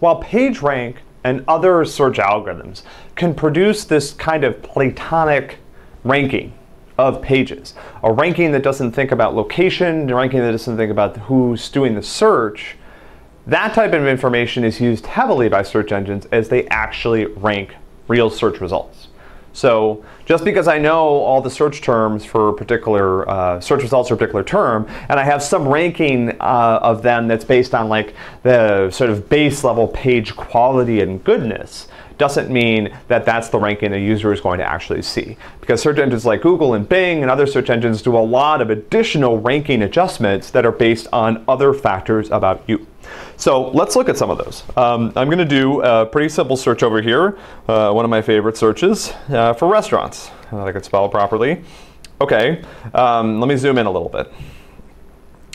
While PageRank and other search algorithms can produce this kind of platonic ranking of pages, a ranking that doesn't think about location, a ranking that doesn't think about who's doing the search, that type of information is used heavily by search engines as they actually rank real search results. So just because I know all the search terms for particular uh, search results or particular term, and I have some ranking uh, of them that's based on like the sort of base level page quality and goodness, doesn't mean that that's the ranking a user is going to actually see. Because search engines like Google and Bing and other search engines do a lot of additional ranking adjustments that are based on other factors about you. So let's look at some of those. Um, I'm going to do a pretty simple search over here, uh, one of my favorite searches uh, for restaurants that I could spell properly. Okay, um, let me zoom in a little bit.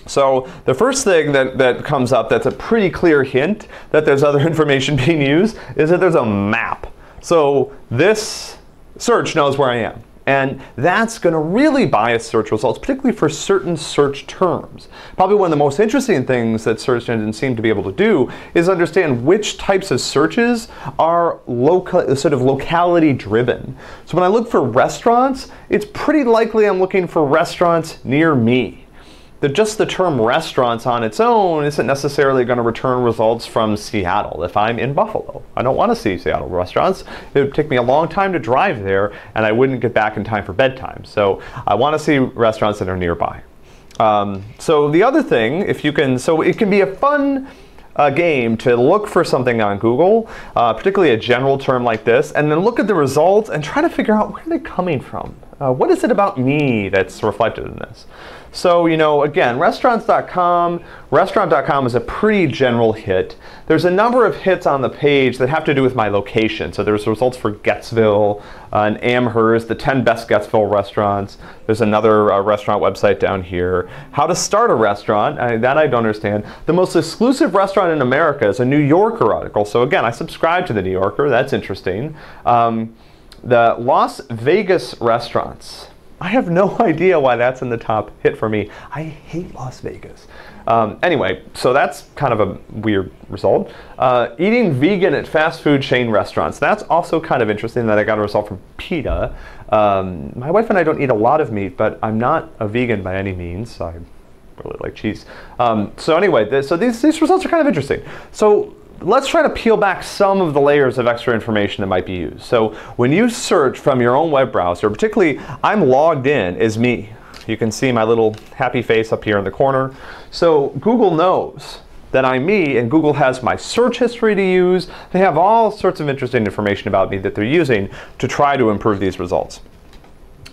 So the first thing that, that comes up that's a pretty clear hint that there's other information being used is that there's a map. So this search knows where I am. And that's going to really bias search results, particularly for certain search terms. Probably one of the most interesting things that search engines seem to be able to do is understand which types of searches are sort of locality driven. So when I look for restaurants, it's pretty likely I'm looking for restaurants near me just the term restaurants on its own isn't necessarily going to return results from Seattle. If I'm in Buffalo, I don't want to see Seattle restaurants. It would take me a long time to drive there, and I wouldn't get back in time for bedtime. So I want to see restaurants that are nearby. Um, so the other thing, if you can, so it can be a fun a uh, game to look for something on Google, uh, particularly a general term like this, and then look at the results and try to figure out where they're coming from. Uh, what is it about me that's reflected in this? So, you know, again, restaurants.com, restaurant.com is a pretty general hit. There's a number of hits on the page that have to do with my location. So there's results for Getzville uh, and Amherst, the 10 best Getzville restaurants. There's another uh, restaurant website down here. How to start a restaurant, I, that I don't understand. The most exclusive restaurant in America is a New Yorker article. So again, I subscribe to the New Yorker, that's interesting. Um, the Las Vegas restaurants. I have no idea why that's in the top hit for me. I hate Las Vegas. Um, anyway, so that's kind of a weird result. Uh, eating vegan at fast food chain restaurants. That's also kind of interesting that I got a result from PETA. Um, my wife and I don't eat a lot of meat, but I'm not a vegan by any means. I really like cheese. Um, so anyway, th so these, these results are kind of interesting. So let's try to peel back some of the layers of extra information that might be used. So when you search from your own web browser, particularly I'm logged in as me. You can see my little happy face up here in the corner. So Google knows that I'm me, and Google has my search history to use. They have all sorts of interesting information about me that they're using to try to improve these results.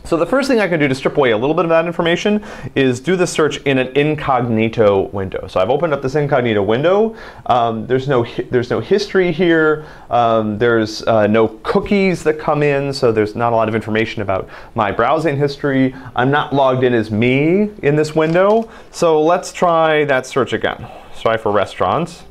So the first thing I can do to strip away a little bit of that information is do the search in an incognito window. So I've opened up this incognito window. Um, there's no there's no history here. Um, there's uh, no cookies that come in, so there's not a lot of information about my browsing history. I'm not logged in as me in this window. So let's try that search again. Try for restaurants.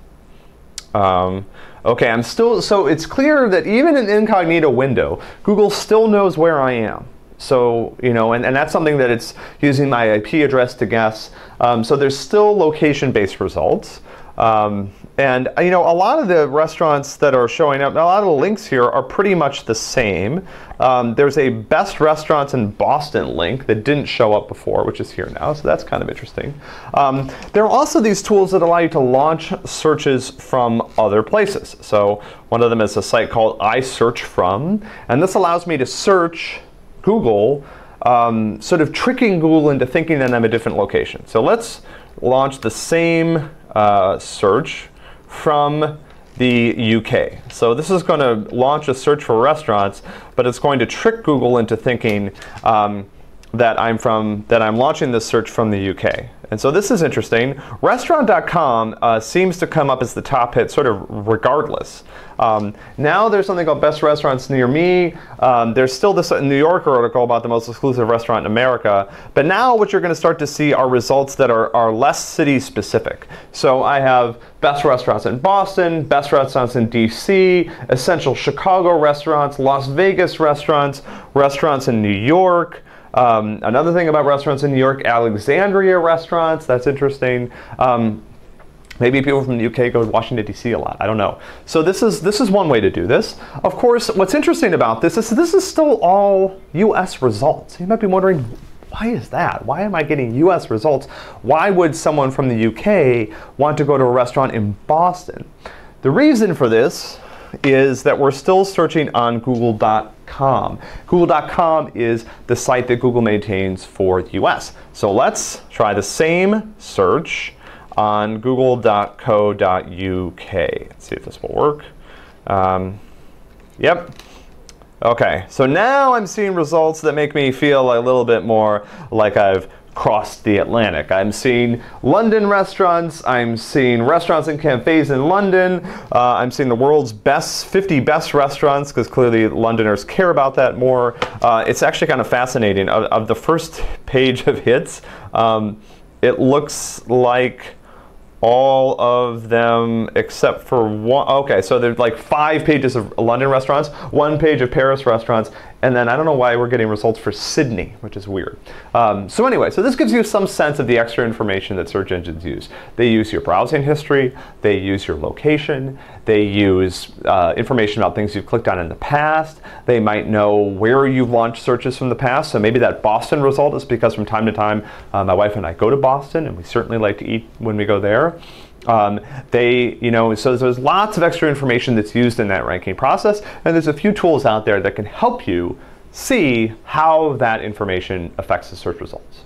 Um, okay, I'm still, so it's clear that even in incognito window, Google still knows where I am. So, you know, and, and that's something that it's using my IP address to guess. Um, so there's still location-based results. Um, and, you know, a lot of the restaurants that are showing up, a lot of the links here are pretty much the same. Um, there's a best restaurants in Boston link that didn't show up before, which is here now, so that's kind of interesting. Um, there are also these tools that allow you to launch searches from other places. So one of them is a site called I search From, and this allows me to search Google, um, sort of tricking Google into thinking that I'm a different location. So let's launch the same uh, search from the UK. So this is going to launch a search for restaurants, but it's going to trick Google into thinking um, that I'm from that I'm launching this search from the UK. And so this is interesting. Restaurant.com uh, seems to come up as the top hit, sort of regardless. Um, now there's something called Best Restaurants Near Me. Um, there's still this uh, New Yorker article about the most exclusive restaurant in America. But now what you're going to start to see are results that are, are less city specific. So I have best restaurants in Boston, best restaurants in DC, essential Chicago restaurants, Las Vegas restaurants, restaurants in New York. Um, another thing about restaurants in New York, Alexandria restaurants, that's interesting. Um, Maybe people from the UK go to Washington D.C. a lot. I don't know. So this is this is one way to do this. Of course, what's interesting about this is this is still all U.S. results. You might be wondering, why is that? Why am I getting US results? Why would someone from the UK want to go to a restaurant in Boston? The reason for this is that we're still searching on google.com Google.com. Google.com is the site that Google maintains for the US. So let's try the same search on google.co.uk. Let's see if this will work. Um, yep. Okay, so now I'm seeing results that make me feel a little bit more like I've crossed the Atlantic. I'm seeing London restaurants, I'm seeing restaurants and cafes in London, uh, I'm seeing the world's best 50 best restaurants because clearly Londoners care about that more. Uh, it's actually kind of fascinating. Of, of the first page of hits, um, it looks like all of them except for one. Okay, so there's like five pages of London restaurants, one page of Paris restaurants, and then I don't know why we're getting results for Sydney, which is weird. Um, so anyway, so this gives you some sense of the extra information that search engines use. They use your browsing history, they use your location, they use uh, information about things you've clicked on in the past. They might know where you've launched searches from the past. So maybe that Boston result is because from time to time, uh, my wife and I go to Boston, and we certainly like to eat when we go there. Um, they, you know, so there's lots of extra information that's used in that ranking process, and there's a few tools out there that can help you see how that information affects the search results.